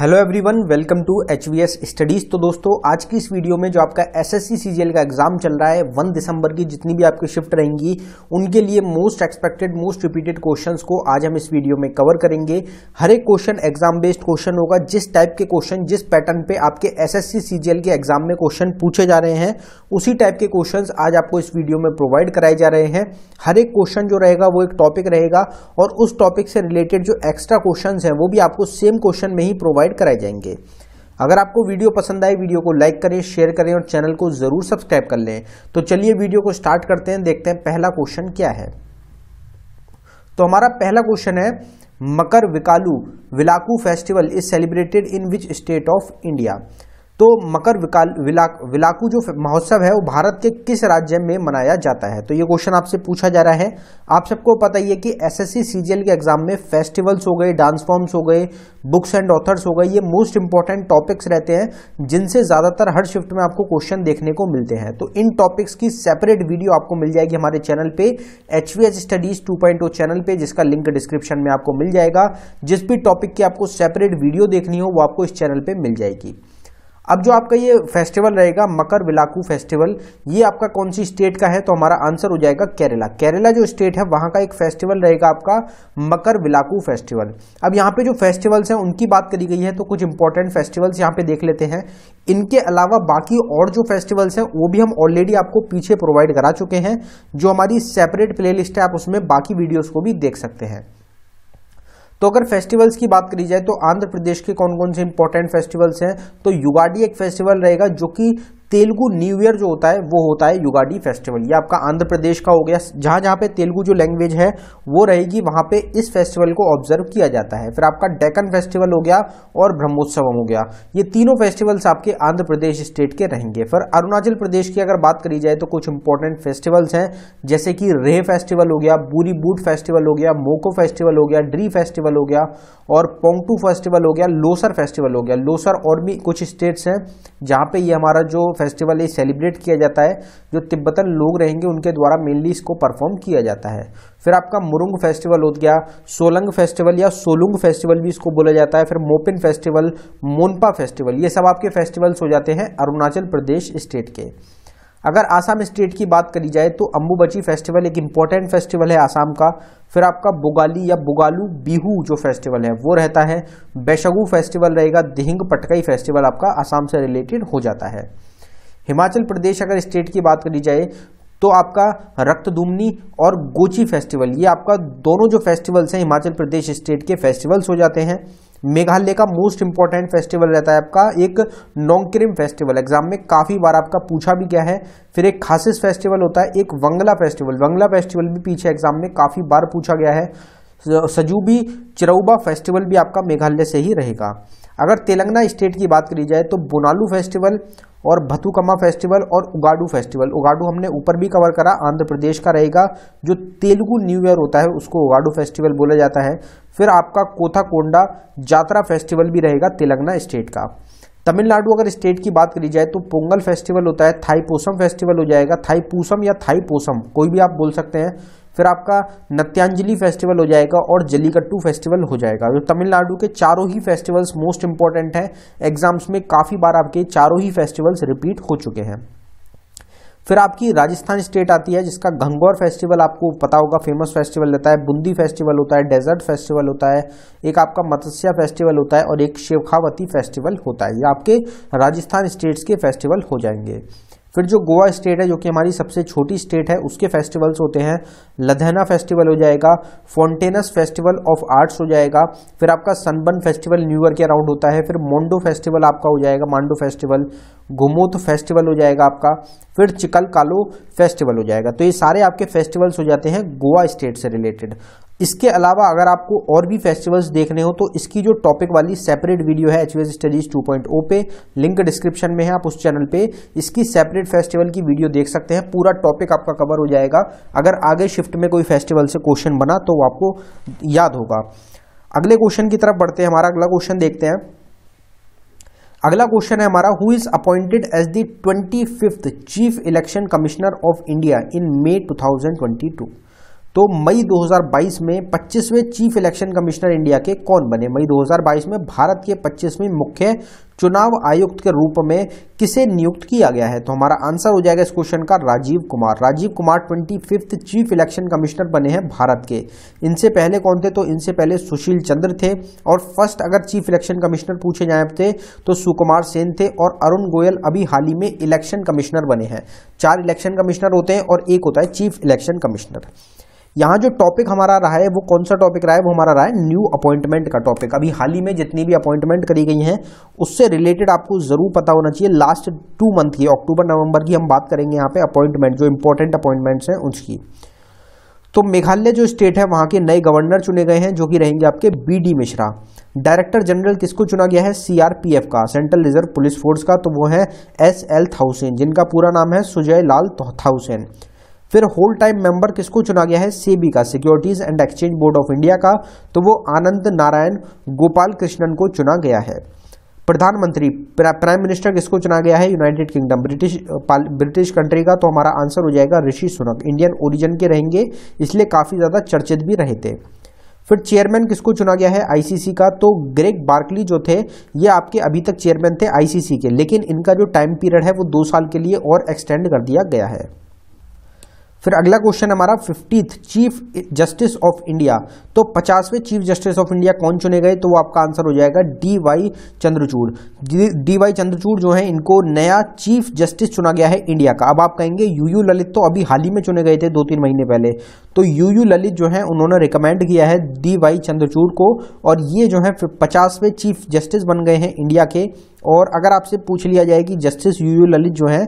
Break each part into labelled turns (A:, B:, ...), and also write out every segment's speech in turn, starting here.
A: hello everyone welcome to H V S studies तो दोस्तों आज की इस वीडियो में जो आपका एस एस सी का एग्जाम चल रहा है वन दिसंबर की जितनी भी आपकी शिफ्ट रहेंगी उनके लिए most expected most repeated questions को आज हम इस वीडियो में कवर करेंगे हर एक क्वेश्चन एग्जाम बेस्ड क्वेश्चन होगा जिस टाइप के क्वेश्चन जिस पैटर्न पे आपके एस एस सी के एग्जाम में क्वेश्चन पूछे जा रहे हैं उसी टाइप के क्वेश्चन आज आपको इस वीडियो में प्रोवाइड कराए जा रहे हैं हर एक क्वेश्चन जो रहेगा वो एक टॉपिक रहेगा और उस टॉपिक से रिलेटेड जो एक्स्ट्रा क्वेश्चन है वो भी आपको सेम क्वेश्चन में ही प्रोवाइड प्रोवाइड कराए जाएंगे अगर आपको वीडियो पसंद आए वीडियो को लाइक करें शेयर करें और चैनल को ज़रूर सब्सक्राइब कर लें तो चलिए वीडियो को स्टार्ट करते हैं देखते हैं पहला क्वेश्चन क्या है तो हमारा पहला क्वेश्चन है मकर विकालू Vilakku festival is celebrated in which state of India तो मकर विकाल विलाक विलाकू जो महोत्सव है वो भारत के किस राज्य में मनाया जाता है तो ये क्वेश्चन आपसे पूछा जा रहा है आप सबको पता ही है कि एसएससी सीजीएल के एग्जाम में फेस्टिवल्स हो गए डांस फॉर्म्स हो गए बुक्स एंड ऑथर्स हो गए ये मोस्ट इंपॉर्टेंट टॉपिक्स रहते हैं जिनसे ज़्यादातर हर शिफ्ट में आपको क्वेश्चन देखने को मिलते हैं तो इन टॉपिक्स की सेपरेट वीडियो आपको मिल जाएगी हमारे चैनल पे H studies two point channel पे जिसका लिंक डिस्क्रिप्शन में आपको मिल जाएगा जिस भी टॉपिक की आपको सेपरेट वीडियो देखनी हो वो आपको इस चैनल पर मिल जाएगी अब जो आपका ये फेस्टिवल रहेगा मकर विलाकू फेस्टिवल ये आपका कौन सी स्टेट का है तो हमारा आंसर हो जाएगा केरला केरला जो स्टेट है वहाँ का एक फेस्टिवल रहेगा आपका मकर विलाकू फेस्टिवल अब यहाँ पे जो फेस्टिवल्स हैं उनकी बात करी गई है तो कुछ इंपॉर्टेंट फेस्टिवल्स यहाँ पे देख लेते हैं इनके अलावा बाकी और जो फेस्टिवल्स हैं वो भी हम ऑलरेडी आपको पीछे प्रोवाइड करा चुके हैं जो हमारी सेपरेट प्ले है आप उसमें बाकी वीडियोज़ को भी देख सकते हैं तो अगर फेस्टिवल्स की बात करी जाए तो आंध्र प्रदेश के कौन कौन से इंपॉर्टेंट फेस्टिवल्स हैं तो युगाडी एक फेस्टिवल रहेगा जो कि तेलुगु न्यू ईयर जो होता है वो होता है युगाडी फेस्टिवल ये आपका आंध्र प्रदेश का हो गया जहाँ जहाँ पे तेलुगु जो लैंग्वेज है वो रहेगी वहाँ पे इस फेस्टिवल को ऑब्जर्व किया जाता है फिर आपका डेकन फेस्टिवल हो गया और ब्रह्मोत्सवम हो गया ये तीनों फेस्टिवल्स आपके आंध्र प्रदेश स्टेट के रहेंगे फिर अरुणाचल प्रदेश की अगर बात करी जाए तो कुछ इंपॉर्टेंट फेस्टिवल्स हैं जैसे कि रेह फेस्टिवल हो गया बूरी बूट फेस्टिवल हो गया मोको फेस्टिवल हो गया ड्री फेस्टिवल हो गया और पोंगटू फेस्टिवल हो गया लोसर फेस्टिवल हो गया लोसर और भी कुछ स्टेट्स हैं जहाँ पे ये हमारा जो फेस्टिवल ये सेलिब्रेट किया जाता है जो तिब्बतन लोग रहेंगे उनके द्वारा मेनली इसको परफॉर्म किया जाता है फिर आपका मुरुंग फेस्टिवल हो गया सोलंग फेस्टिवल या सोलुंग फेस्टिवल भी इसको बोला जाता है फिर मोपिन फेस्टिवल मोनपा फेस्टिवल ये सब आपके फेस्टिवल्स हो जाते हैं अरुणाचल प्रदेश स्टेट के अगर आसाम स्टेट की बात करी जाए तो अम्बुबची फेस्टिवल एक इम्पॉर्टेंट फेस्टिवल है आसाम का फिर आपका बुगाली या बुगालू बिहू जो फेस्टिवल है वो रहता है बैशगु फेस्टिवल रहेगा दिहिंग पटकई फेस्टिवल आपका आसाम से रिलेटेड हो जाता है हिमाचल प्रदेश अगर स्टेट की बात करी जाए तो आपका रक्त दुमनी और गोची फेस्टिवल ये आपका दोनों जो फेस्टिवल्स हैं हिमाचल प्रदेश स्टेट के फेस्टिवल्स हो जाते हैं मेघालय का मोस्ट इंपॉर्टेंट फेस्टिवल रहता है आपका एक नोंक्रिम फेस्टिवल एग्जाम में काफ़ी बार आपका पूछा भी गया है फिर एक खासिस फेस्टिवल होता है एक वंगला फेस्टिवल वंगला फेस्टिवल भी पीछे एग्जाम में काफ़ी बार पूछा गया है सजूबी चिरऊबा फेस्टिवल भी आपका मेघालय से ही रहेगा अगर तेलंगाना स्टेट की बात करी जाए तो बोनालू फेस्टिवल और भतुकमा फेस्टिवल और उगाडू फेस्टिवल उगाडू हमने ऊपर भी कवर करा आंध्र प्रदेश का रहेगा जो तेलुगु न्यू ईयर होता है उसको उगाडू फेस्टिवल बोला जाता है फिर आपका कोथाकोंडा जात्रा फेस्टिवल भी रहेगा तेलंगाना स्टेट का तमिलनाडु अगर स्टेट की बात करी जाए तो पोंगल फेस्टिवल होता है थाईपोसम फेस्टिवल हो जाएगा थाईपोसम या थाईपोसम कोई भी आप बोल सकते हैं फिर आपका नत्यांजलि फेस्टिवल हो जाएगा और जलीकट्टू फेस्टिवल हो जाएगा जो तो तमिलनाडु के चारों ही फेस्टिवल्स मोस्ट इंपॉर्टेंट हैं एग्जाम्स में काफ़ी बार आपके चारों ही फेस्टिवल्स रिपीट हो चुके हैं फिर आपकी राजस्थान स्टेट आती है जिसका घंगौर फेस्टिवल आपको पता होगा फेमस फेस्टिवल रहता है बुंदी फेस्टिवल होता है डेजर्ट फेस्टिवल होता है एक आपका मत्स्या फेस्टिवल होता है और एक शेखावती फेस्टिवल होता है ये आपके राजस्थान स्टेट्स के फेस्टिवल हो जाएंगे फिर जो गोवा स्टेट है जो कि हमारी सबसे छोटी स्टेट है उसके फेस्टिवल्स होते हैं लधेना फेस्टिवल हो जाएगा फोंटेनस फेस्टिवल ऑफ आर्ट्स हो जाएगा फिर आपका सनबर्न फेस्टिवल न्यू ईयर के अराउंड होता है फिर मोंडो फेस्टिवल आपका हो जाएगा मांडो फेस्टिवल गुमोथ फेस्टिवल हो जाएगा आपका फिर चिकल कालो फेस्टिवल हो जाएगा तो ये सारे आपके फेस्टिवल्स हो जाते हैं गोवा स्टेट से रिलेटेड इसके अलावा अगर आपको और भी फेस्टिवल्स देखने हो तो इसकी जो टॉपिक वाली सेपरेट वीडियो है एच स्टडीज 2.0 पे लिंक डिस्क्रिप्शन में है आप उस चैनल पे इसकी सेपरेट फेस्टिवल की वीडियो देख सकते हैं पूरा टॉपिक आपका कवर हो जाएगा अगर आगे शिफ्ट में कोई फेस्टिवल से क्वेश्चन बना तो वो आपको याद होगा अगले क्वेश्चन की तरफ बढ़ते हैं हमारा अगला क्वेश्चन देखते हैं अगला क्वेश्चन है हमारा who is appointed as the twenty chief election commissioner of India in May two तो मई 2022 में 25वें चीफ इलेक्शन कमिश्नर इंडिया के कौन बने मई 2022 में भारत के 25वें मुख्य चुनाव आयुक्त के रूप में किसे नियुक्त किया गया है तो हमारा आंसर हो जाएगा इस क्वेश्चन का Rajiv Kumar Rajiv Kumar twenty fifth chief election commissioner बने हैं भारत के इनसे पहले कौन थे तो इनसे पहले सुशील चंद्र थे और फर्स्ट अगर चीफ इलेक्शन कमिश्नर पूछे जाए थे तो सुकुमार सेन थे और अरुण गोयल अभी हाल ही में इलेक्शन कमिश्नर बने हैं चार इलेक्शन कमिश्नर होते हैं और एक होता है चीफ इलेक्शन कमिश्नर यहाँ जो टॉपिक हमारा रहा है वो कौन सा टॉपिक रहा है वो हमारा रहा है न्यू अपॉइंटमेंट का टॉपिक अभी हाल ही में जितनी भी अपॉइंटमेंट करी गई हैं उससे रिलेटेड आपको ज़रूर पता होना चाहिए लास्ट टू मंथ की अक्टूबर नवंबर की हम बात करेंगे यहाँ पे अपॉइंटमेंट जो इंपॉर्टेंट अपॉइंटमेंट्स हैं उसकी तो मेघालय जो स्टेट है वहाँ के नए गवर्नर चुने गए हैं जो कि रहेंगे आपके B D Mishra director general किसको चुना गया है सीआरपीएफ का सेंट्रल रिजर्व पुलिस फोर्स का तो वो है एस एल थाउसेन जिनका पूरा नाम है सुजय लाल थाउसेन फिर होल टाइम मेंबर किसको चुना गया है सेबी का securities and exchange board of India का तो वो आनंद नारायण गोपाल कृष्णन को चुना गया है प्रधानमंत्री प्राइम मिनिस्टर किसको चुना गया है united Kingdom British British country का तो हमारा आंसर हो जाएगा ऋषि सुनक इंडियन ओरिजिन के रहेंगे इसलिए काफ़ी ज़्यादा चर्चित भी रहे थे फिर चेयरमैन किसको चुना गया है आईसीसी का तो ग्रेग बार्कली जो थे ये आपके अभी तक चेयरमैन थे आईसीसी के लेकिन इनका जो टाइम पीरियड है वो दो साल के लिए और एक्सटेंड कर दिया गया है फिर अगला क्वेश्चन हमारा fiftieth chief justice of India तो पचासवें चीफ जस्टिस ऑफ इंडिया कौन चुने गए तो वो आपका आंसर हो जाएगा D Y Chandrachud D Y Chandrachud जो है इनको नया चीफ जस्टिस चुना गया है इंडिया का अब आप कहेंगे यू यू ललित तो अभी हाल ही में चुने गए थे दो तीन महीने पहले तो यू यू ललित जो है उन्होंने रिकमेंड किया है डी वाई चंद्रचूड़ को और ये जो है पचासवें चीफ जस्टिस बन गए हैं इंडिया के और अगर आपसे पूछ लिया जाए कि जस्टिस यू यू ललित जो है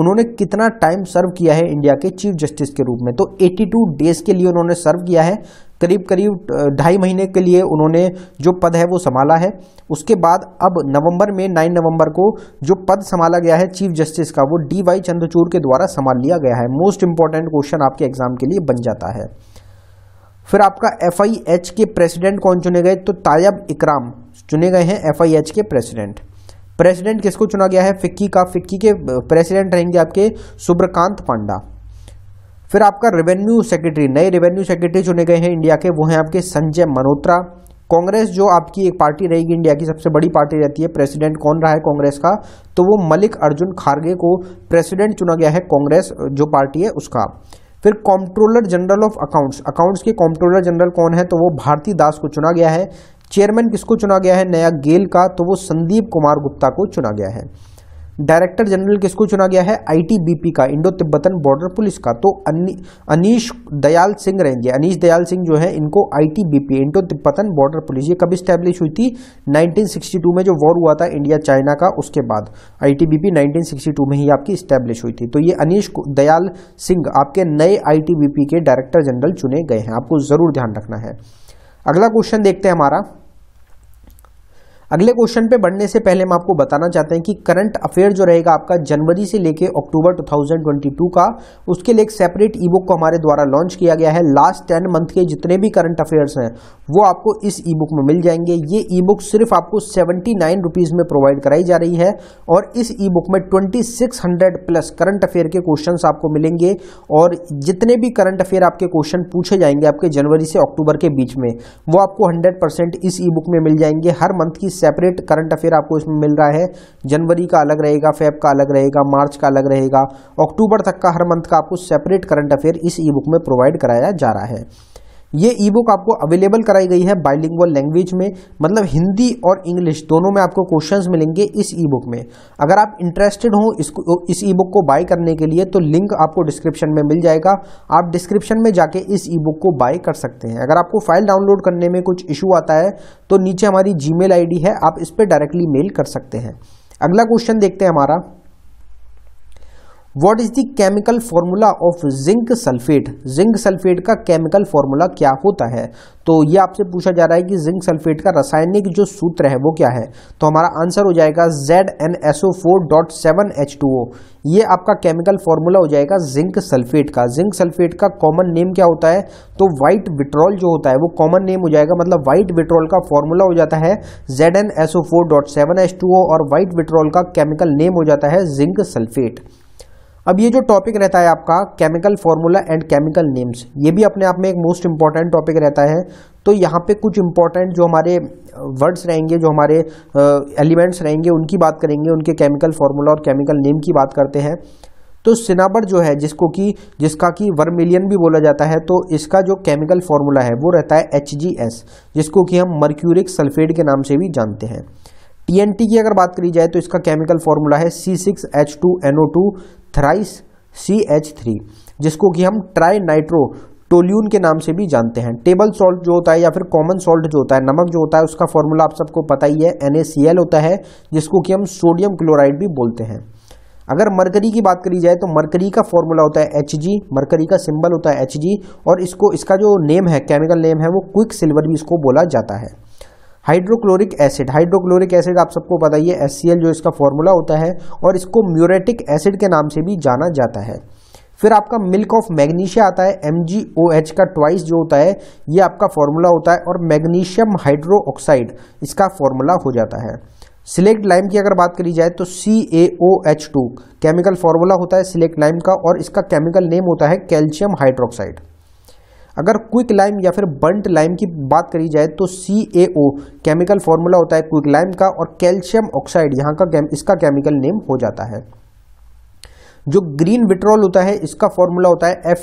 A: उन्होंने कितना टाइम सर्व किया है इंडिया के चीफ जस्टिस के रूप में तो 82 डेज के लिए उन्होंने सर्व किया है करीब करीब ढाई महीने के लिए उन्होंने जो पद है वो संभाला है उसके बाद अब नवंबर में 9 नवंबर को जो पद संभाला गया है चीफ जस्टिस का वो डी वाई चंद्रचूर के द्वारा संभाल लिया गया है मोस्ट इंपॉर्टेंट क्वेश्चन आपके एग्जाम के लिए बन जाता है फिर आपका एफ के प्रेसिडेंट कौन चुने गए तो तायब इकराम चुने गए हैं एफ के प्रेसिडेंट प्रेसिडेंट किसको चुना गया है फिक्की का फिक्की के प्रेसिडेंट रहेंगे आपके सुब्रकांत पांडा फिर आपका रेवेन्यू सेक्रेटरी नए रेवेन्यू सेक्रेटरी चुने गए हैं इंडिया के वो हैं आपके संजय मनोत्रा कांग्रेस जो आपकी एक पार्टी रहेगी इंडिया की सबसे बड़ी पार्टी रहती है प्रेसिडेंट कौन रहा है कांग्रेस का तो वो मलिक अर्जुन खारगे को प्रेसिडेंट चुना गया है कांग्रेस जो पार्टी है उसका फिर comptroller general of accounts accounts के कॉम्प्ट्रोलर जनरल कौन है तो वो भारती दास को चुना गया है चेयरमैन किसको चुना गया है नया गेल का तो वो संदीप कुमार गुप्ता को चुना गया है डायरेक्टर जनरल किसको चुना गया है आईटीबीपी का इंडो तिब्बतन बॉर्डर पुलिस का तो अनिश अनीश दयाल सिंह रहेंगे अनीश दयाल सिंह जो है इनको ITBP Indo Tibetan border police ये कब स्टैब्लिश हुई थी 1962 में जो वॉर हुआ था इंडिया चाइना का उसके बाद आईटीबीपी 1962 में ही आपकी स्टैब्लिश हुई थी तो ये अनिश दयाल सिंह आपके नए आईटीबीपी के डायरेक्टर जनरल चुने गए हैं आपको जरूर ध्यान रखना है अगला क्वेश्चन देखते हैं हमारा अगले क्वेश्चन पे बढ़ने से पहले हम आपको बताना चाहते हैं कि करंट अफेयर जो रहेगा आपका जनवरी से लेके अक्टूबर 2022 का उसके लिए एक सेपरेट ई बुक को हमारे द्वारा लॉन्च किया गया है लास्ट टेन मंथ के जितने भी करंट अफेयर्स हैं वो आपको इस ई बुक में मिल जाएंगे ये ई बुक सिर्फ आपको सेवेंटी नाइन रुपीज़ में प्रोवाइड कराई जा रही है और इस ई बुक में twenty six hundred plus current affair के क्वेश्चन आपको मिलेंगे और जितने भी करंट अफेयर आपके क्वेश्चन पूछे जाएंगे आपके जनवरी से अक्टूबर के बीच में वो आपको हंड्रेड इस ई बुक में मिल जाएंगे हर मंथ की सेपरेट करंट अफेयर आपको इसमें मिल रहा है जनवरी का अलग रहेगा फेब का अलग रहेगा मार्च का अलग रहेगा अक्टूबर तक का हर मंथ का आपको सेपरेट करंट अफेयर इस ई बुक में प्रोवाइड कराया जा रहा है ये ई बुक आपको अवेलेबल कराई गई है बाइलिंगुअल लैंग्वेज में मतलब हिंदी और इंग्लिश दोनों में आपको क्वेश्चंस मिलेंगे इस ई बुक में अगर आप इंटरेस्टेड हो इसको इस ई बुक को बाय करने के लिए तो लिंक आपको डिस्क्रिप्शन में मिल जाएगा आप डिस्क्रिप्शन में जाके इस ई बुक को बाय कर सकते हैं अगर आपको फाइल डाउनलोड करने में कुछ इशू आता है तो नीचे हमारी जी मेल है आप इस पर डायरेक्टली मेल कर सकते हैं अगला क्वेश्चन देखते हैं हमारा what is the chemical formula of zinc sulphate zinc sulphate का केमिकल फॉर्मूला क्या होता है तो ये आपसे पूछा जा रहा है कि जिंक सल्फेट का रासायनिक जो सूत्र है वो क्या है तो हमारा आंसर हो जाएगा Z N S O four dot seven H two O ये आपका केमिकल फॉर्मूला हो जाएगा जिंक सल्फेट का जिंक सल्फेट का कॉमन नेम क्या होता है तो वाइट विट्रॉल जो होता है वो कॉमन नेम हो जाएगा मतलब वाइट विट्रॉल का फॉर्मूला हो जाता है Z N S O four dot seven H two O और वाइट विट्रॉल का केमिकल नेम हो जाता है जिंक सल्फेट अब ये जो टॉपिक रहता है आपका chemical formula and chemical names ये भी अपने आप में एक मोस्ट इंपॉर्टेंट टॉपिक रहता है तो यहाँ पे कुछ इंपॉर्टेंट जो हमारे वर्ड्स रहेंगे जो हमारे एलिमेंट्स रहेंगे उनकी बात करेंगे उनके केमिकल फार्मूला और केमिकल नेम की बात करते हैं तो सिनाबर जो है जिसको कि जिसका कि वर्मिलियन भी बोला जाता है तो इसका जो केमिकल फार्मूला है वो रहता है एच जिसको कि हम मर्क्यूरिक सल्फेट के नाम से भी जानते हैं TNT की अगर बात करी जाए तो इसका केमिकल फॉर्मूला है C six H two N O two thrice C H three जिसको कि हम ट्राई नाइट्रो टोल्यून के नाम से भी जानते हैं टेबल सॉल्ट जो होता है या फिर कॉमन सॉल्ट जो होता है नमक जो होता है उसका फॉर्मूला आप सबको पता ही है एन होता है जिसको कि हम सोडियम क्लोराइड भी बोलते हैं अगर मरकरी की बात करी जाए तो मरकरी का फॉर्मूला होता है एच जी मरकरी का सिंबल होता है एच जी और इसको इसका जो नेम है केमिकल नेम है वो क्विक सिल्वर भी इसको बोला जाता है हाइड्रोक्लोरिक एसिड हाइड्रोक्लोरिक एसिड आप सबको पता ही है एस जो इसका फॉर्मूला होता है और इसको म्यूरेटिक एसिड के नाम से भी जाना जाता है फिर आपका मिल्क ऑफ मैग्नीशिया आता है एम का ट्वाइस जो होता है ये आपका फॉर्मूला होता है और मैग्नीशियम हाइड्रो ऑक्साइड इसका फॉर्मूला हो जाता है सिलेक्ट लाइम की अगर बात करी जाए तो C A O H two chemical formula होता है सिलेक्ट लाइम का और इसका केमिकल नेम होता है कैल्शियम हाइड्रोक्साइड अगर क्विक लाइम या फिर बंट लाइम की बात करी जाए तो सी केमिकल फॉर्मूला होता है क्विक लाइम का और कैल्शियम ऑक्साइड यहाँ का इसका केमिकल नेम हो जाता है जो ग्रीन विट्रोल होता है इसका फॉर्मूला होता है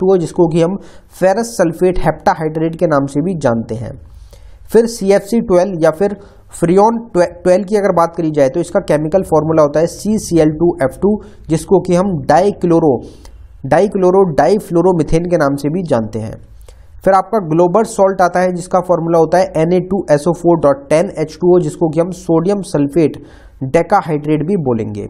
A: टू e जिसको कि हम फेरस सल्फेट हेप्टाहाइड्रेट के नाम से भी जानते हैं फिर सी सी एफ ट्वेल्व या फिर फ्रियोन ट्वेल्व की अगर बात करी जाए तो इसका केमिकल फॉर्मूला होता है C C L two F two जिसको कि हम डाई क्लोरो डाईक्लोरो डाईफ्लोरोमिथेन के नाम से भी जानते हैं फिर आपका ग्लोबर सॉल्ट आता है जिसका फॉर्मूला होता है N A two two four dot ten H O जिसको कि हम सोडियम सल्फेट डेकाहाइड्रेट भी बोलेंगे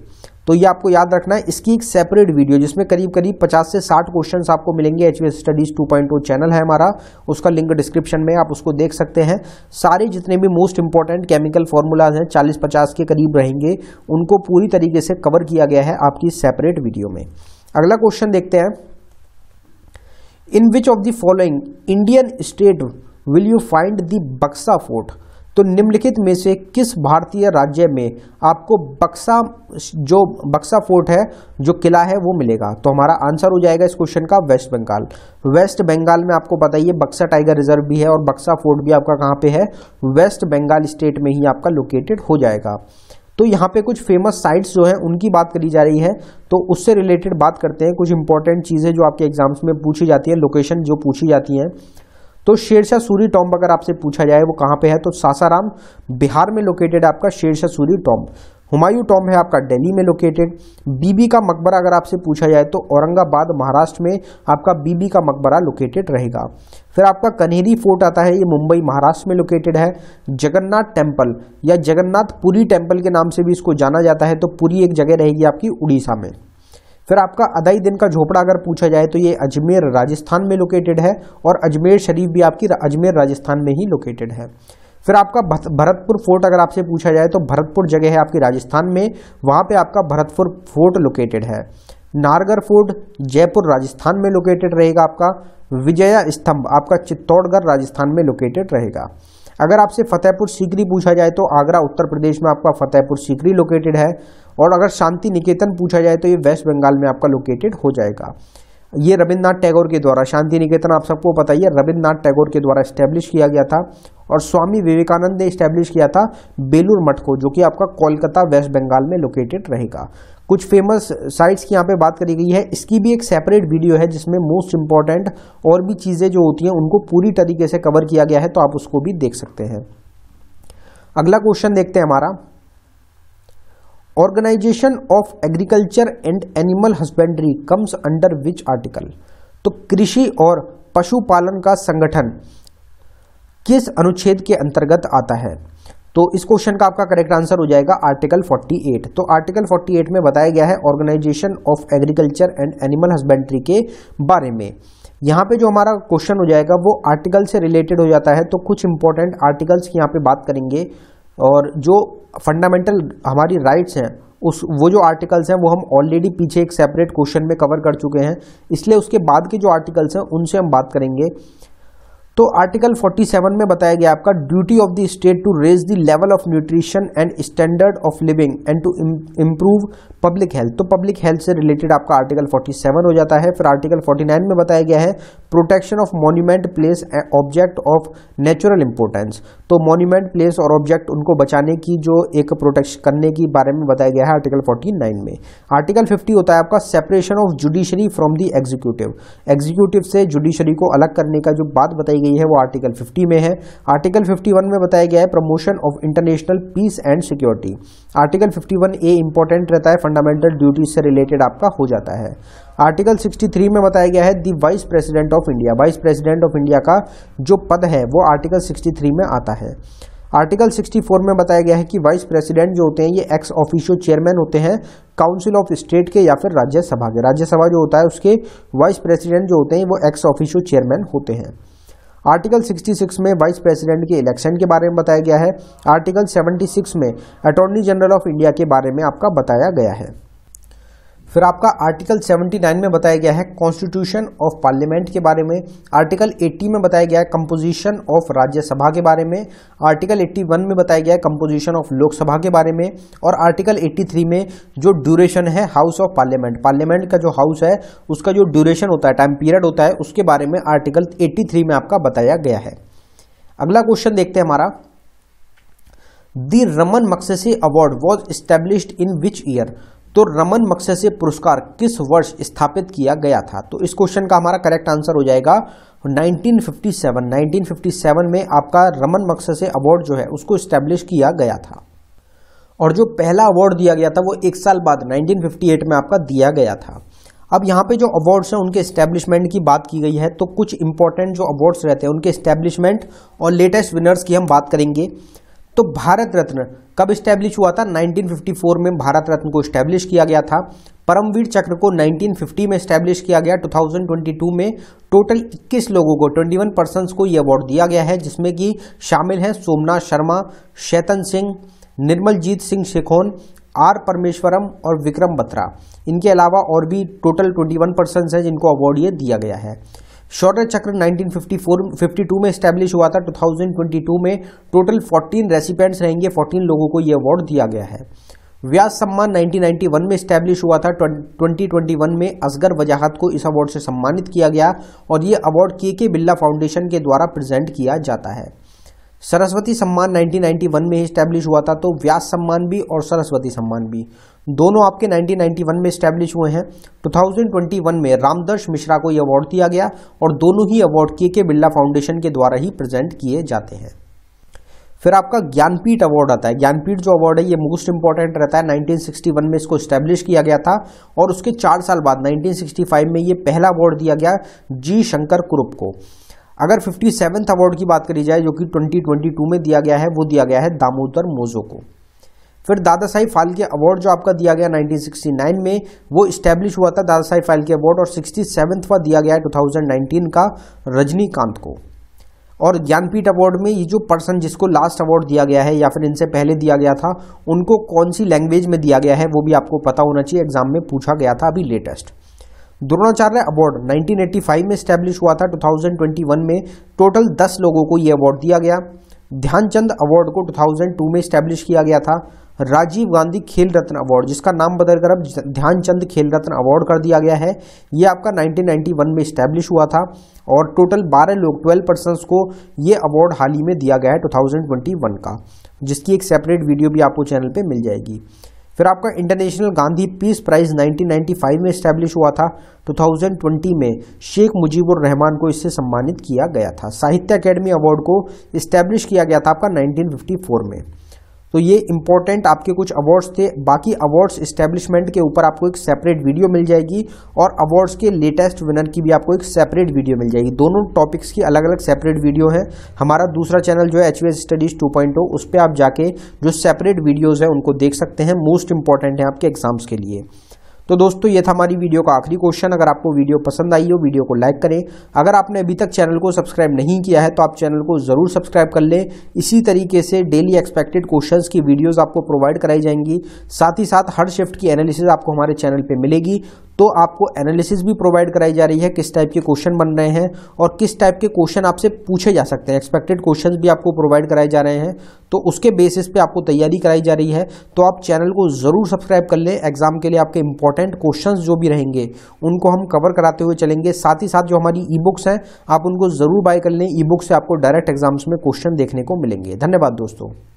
A: तो ये आपको याद रखना है इसकी एक सेपरेट वीडियो जिसमें करीब करीब 50 से 60 क्वेश्चंस आपको मिलेंगे एच स्टडीज 2.0 चैनल है हमारा उसका लिंक डिस्क्रिप्शन में आप उसको देख सकते हैं सारे जितने भी मोस्ट इंपॉर्टेंट केमिकल फॉर्मूलाज हैं 40-50 के करीब रहेंगे उनको पूरी तरीके से कवर किया गया है आपकी सेपरेट वीडियो में अगला क्वेश्चन देखते हैं in which of the following Indian state will you find the Buxa fort तो निम्नलिखित में से किस भारतीय राज्य में आपको बक्सा जो बक्सा फोर्ट है जो किला है वो मिलेगा तो हमारा आंसर हो जाएगा इस क्वेश्चन का वेस्ट बंगाल वेस्ट बंगाल में आपको बताइए बक्सा टाइगर रिजर्व भी है और बक्सा फोर्ट भी आपका कहाँ पे है वेस्ट बंगाल स्टेट में ही आपका लोकेटेड हो जाएगा तो यहाँ पे कुछ फेमस साइट्स जो हैं उनकी बात करी जा रही है तो उससे रिलेटेड बात करते हैं कुछ इंपॉर्टेंट चीज़ें जो आपके एग्जाम्स में पूछी जाती हैं लोकेशन जो पूछी जाती हैं तो शेरशाह सूरी टॉम्ब अगर आपसे पूछा जाए वो कहाँ पे है तो सासाराम बिहार में लोकेटेड आपका शेरशाह सूरी टॉम्ब हुमायूं टॉम है आपका दिल्ली में लोकेटेड बीबी का मकबरा अगर आपसे पूछा जाए तो औरंगाबाद महाराष्ट्र में आपका बीबी का मकबरा लोकेटेड रहेगा फिर आपका कन्हेरी फोर्ट आता है ये मुंबई महाराष्ट्र में लोकेटेड है जगन्नाथ टेम्पल या जगन्नाथ पुरी टेम्पल के नाम से भी इसको जाना जाता है तो पुरी एक जगह रहेगी आपकी उड़ीसा में फिर आपका अदाई दिन का झोपड़ा अगर पूछा जाए तो ये अजमेर राजस्थान में लोकेटेड है और अजमेर शरीफ भी आपकी अजमेर राजस्थान में ही लोकेटेड है फिर आपका भरतपुर फोर्ट अगर आपसे पूछा जाए तो भरतपुर जगह है आपकी राजस्थान में वहाँ पे आपका भरतपुर फोर्ट लोकेटेड है नारगर फोर्ट जयपुर राजस्थान में लोकेटेड रहेगा आपका विजया स्तंभ आपका चित्तौड़गढ़ राजस्थान में लोकेटेड रहेगा अगर आपसे फतेहपुर सीकरी पूछा जाए तो आगरा उत्तर प्रदेश में आपका फतेहपुर सीकरी लोकेटेड है और अगर शांति निकेतन पूछा जाए तो ये वेस्ट बंगाल में आपका लोकेटेड हो जाएगा ये रविन्द्रनाथ टैगोर के द्वारा शांति निकेतन आप सबको पता ही है रविन्द्रनाथ टैगोर के द्वारा स्टैब्लिश किया गया था और स्वामी विवेकानंद ने स्टैब्लिश किया था बेलूर मठ को जो कि आपका कोलकाता वेस्ट बंगाल में लोकेटेड रहेगा कुछ फेमस साइट्स की यहाँ पे बात करी गई है इसकी भी एक सेपरेट वीडियो है जिसमें मोस्ट इंपॉर्टेंट और भी चीज़ें जो होती हैं उनको पूरी तरीके से कवर किया गया है तो आप उसको भी देख सकते हैं अगला क्वेश्चन देखते हैं हमारा organisation of agriculture and animal husbandry comes under which article तो कृषि और पशुपालन का संगठन किस अनुच्छेद के अंतर्गत आता है तो इस क्वेश्चन का आपका करेक्ट आंसर हो जाएगा आर्टिकल 48 तो आर्टिकल 48 में बताया गया है organisation of agriculture and animal husbandry के बारे में यहाँ पे जो हमारा क्वेश्चन हो जाएगा वो आर्टिकल से रिलेटेड हो जाता है तो कुछ इंपॉर्टेंट आर्टिकल्स की यहाँ पे बात करेंगे और जो फंडामेंटल हमारी राइट्स हैं उस वो जो आर्टिकल्स हैं वो हम ऑलरेडी पीछे एक सेपरेट क्वेश्चन में कवर कर चुके हैं इसलिए उसके बाद के जो आर्टिकल्स हैं उनसे हम बात करेंगे तो आर्टिकल 47 में बताया गया आपका duty of the state to raise the level of nutrition and standard of living and to improve public health तो पब्लिक हेल्थ से रिलेटेड आपका आर्टिकल 47 हो जाता है फिर आर्टिकल 49 में बताया गया है protection of monument place object of natural importance तो मॉन्यूमेंट प्लेस और ऑब्जेक्ट उनको बचाने की जो एक प्रोटेक्शन करने के बारे में बताया गया है आर्टिकल 49 में आर्टिकल 50 होता है आपका separation of judiciary from the executive executive से जुडिशरी को अलग करने का जो बात बताई गई गई है वो आर्टिकल 50 में है आर्टिकल 51 में बताया गया है promotion of international peace and security article 51 A important रहता है फंडामेंटल ड्यूटीज से रिलेटेड आपका हो जाता है आर्टिकल 63 में बताया गया है the vice president of India vice president of India का जो पद है वो आर्टिकल सिक्सटी में आता है आर्टिकल 64 में बताया गया है कि वाइस प्रेसिडेंट जो होते हैं ये एक्स ऑफिशियो चेयरमैन होते हैं काउंसिल ऑफ स्टेट के या फिर राज्यसभा के राज्यसभा जो होता है उसके वाइस प्रेसिडेंट जो होते हैं वो एक्स ऑफिशियो चेयरमैन होते हैं आर्टिकल 66 में वाइस प्रेसिडेंट के इलेक्शन के बारे में बताया गया है आर्टिकल 76 में अटॉर्नी जनरल ऑफ इंडिया के बारे में आपका बताया गया है फिर आपका आर्टिकल 79 में बताया गया है कॉन्स्टिट्यूशन ऑफ पार्लियामेंट के बारे में आर्टिकल 80 में बताया गया है कंपोजिशन ऑफ राज्यसभा के बारे में आर्टिकल 81 में बताया गया है कंपोजिशन ऑफ लोकसभा के बारे में और आर्टिकल 83 में जो ड्यूरेशन है हाउस ऑफ पार्लियामेंट पार्लियामेंट का जो हाउस है उसका जो ड्यूरेशन होता है टाइम पीरियड होता है उसके बारे में आर्टिकल एट्टी में आपका बताया गया है अगला क्वेश्चन देखते हैं हमारा the Ramon Magsaysay award was established in which year तो रमन मक्सेसे पुरस्कार किस वर्ष स्थापित किया गया था तो इस क्वेश्चन का हमारा करेक्ट आंसर हो जाएगा 1957 1957 में आपका रमन मक्सेसे अवार्ड जो है उसको स्टैब्लिश किया गया था और जो पहला अवार्ड दिया गया था वो एक साल बाद 1958 में आपका दिया गया था अब यहाँ पे जो अवार्ड्स हैं उनके इस्टेब्लिशमेंट की बात की गई है तो कुछ इंपॉर्टेंट जो अवार्ड्स रहते हैं उनके इस्टेब्लिशमेंट और लेटेस्ट विनर्स की हम बात करेंगे तो भारत रत्न कब स्टैब्लिश हुआ था 1954 में भारत रत्न को स्टैब्लिश किया गया था परमवीर चक्र को 1950 में स्टैब्लिश किया गया 2022 में टोटल 21 लोगों को 21 पर्सन को ये अवार्ड दिया गया है जिसमें कि शामिल हैं सोमनाथ शर्मा शैतन सिंह निर्मलजीत सिंह शेखोन आर परमेश्वरम और विक्रम बत्रा इनके अलावा और भी टोटल ट्वेंटी वन हैं जिनको अवार्ड ये दिया गया है शॉर्टर चक्र 1954 52 में स्टैब्लिश हुआ था 2022 में टोटल 14 रेसिपेंट्स रहेंगे 14 लोगों को ये अवार्ड दिया गया है व्यास सम्मान 1991 में स्टैब्लिश हुआ था 2021 में असगर वजाहत को इस अवार्ड से सम्मानित किया गया और ये अवार्ड के के बिल्ला फाउंडेशन के द्वारा प्रेजेंट किया जाता है सरस्वती सम्मान 1991 में स्टैब्लिश हुआ था तो व्यास सम्मान भी और सरस्वती सम्मान भी दोनों आपके 1991 में स्टैब्लिश हुए हैं 2021 में रामदर्श मिश्रा को ये अवार्ड दिया गया और दोनों ही अवार्ड के के बिरला फाउंडेशन के द्वारा ही प्रेजेंट किए जाते हैं फिर आपका ज्ञानपीठ अवार्ड आता है ज्ञानपीठ जो अवार्ड है ये मोस्ट इंपॉर्टेंट रहता है 1961 में इसको स्टैब्लिश किया गया था और उसके चार साल बाद 1965 में ये पहला अवार्ड दिया गया जी शंकर कुरुप को अगर फिफ्टी सेवन्थ अवार्ड की बात करी जाए जो कि 2022 में दिया गया है वो दिया गया है दामोदर मोजो को फिर दादा साहिब फाल्के अवार्ड जो आपका दिया गया 1969 में वो इस्टेब्लिश हुआ था दादा साहिब फाल्के अवार्ड और सिक्सटी सेवन्थवा दिया गया है 2019 का रजनीकांत को और ज्ञानपीठ अवार्ड में ये जो पर्सन जिसको लास्ट अवार्ड दिया गया है या फिर इनसे पहले दिया गया था उनको कौन सी लैंग्वेज में दिया गया है वो भी आपको पता होना चाहिए एग्जाम में पूछा गया था अभी लेटेस्ट द्रोणाचार्य अवार्ड 1985 में स्टैब्लिश हुआ था 2021 में टोटल 10 लोगों को यह अवार्ड दिया गया ध्यानचंद अवार्ड को 2002 में स्टैब्लिश किया गया था राजीव गांधी खेल रत्न अवार्ड जिसका नाम बदलकर अब ध्यानचंद खेल रत्न अवार्ड कर दिया गया है ये आपका 1991 में स्टैब्लिश हुआ था और टोटल 12 लोग 12 पर्सनस को ये अवार्ड हाल ही में दिया गया है 2021 का जिसकी एक सेपरेट वीडियो भी आपको चैनल पे मिल जाएगी फिर आपका इंटरनेशनल गांधी पीस प्राइज़ 1995 में इस्टेब्लिश हुआ था 2020 में शेख मुजीबुर रहमान को इससे सम्मानित किया गया था साहित्य अकेडमी अवार्ड को इस्टेब्लिश किया गया था आपका 1954 में तो ये इंपॉर्टेंट आपके कुछ अवार्ड्स थे बाकी अवार्ड्स इस्टेब्लिशमेंट के ऊपर आपको एक सेपरेट वीडियो मिल जाएगी और अवार्ड्स के लेटेस्ट विनर की भी आपको एक सेपरेट वीडियो मिल जाएगी दोनों टॉपिक्स की अलग अलग सेपरेट वीडियो है हमारा दूसरा चैनल जो है एच स्टडीज टू उस पर आप जाके जो सेपरेट वीडियोज़ हैं उनको देख सकते हैं मोस्ट इंपॉर्टेंट है आपके एग्जाम्स के लिए तो दोस्तों ये था हमारी वीडियो का आखिरी क्वेश्चन अगर आपको वीडियो पसंद आई हो वीडियो को लाइक करें अगर आपने अभी तक चैनल को सब्सक्राइब नहीं किया है तो आप चैनल को ज़रूर सब्सक्राइब कर लें इसी तरीके से डेली एक्सपेक्टेड क्वेश्चंस की वीडियोस आपको प्रोवाइड कराई जाएंगी साथ ही साथ हर शिफ्ट की एनालिसिस आपको हमारे चैनल पर मिलेगी तो आपको एनालिसिस भी प्रोवाइड कराई जा रही है किस टाइप के क्वेश्चन बन रहे हैं और किस टाइप के क्वेश्चन आपसे पूछे जा सकते हैं एक्सपेक्टेड क्वेश्चन भी आपको प्रोवाइड कराए जा रहे हैं तो उसके बेसिस पे आपको तैयारी कराई जा रही है तो आप चैनल को ज़रूर सब्सक्राइब कर लें एग्जाम के लिए आपके इंपॉर्टेंट क्वेश्चन जो भी रहेंगे उनको हम कवर कराते हुए चलेंगे साथ ही साथ जो हमारी ई बुक्स हैं आप उनको ज़रूर बाय कर लें ई बुक से आपको डायरेक्ट एग्जाम्स में क्वेश्चन देखने को मिलेंगे धन्यवाद दोस्तों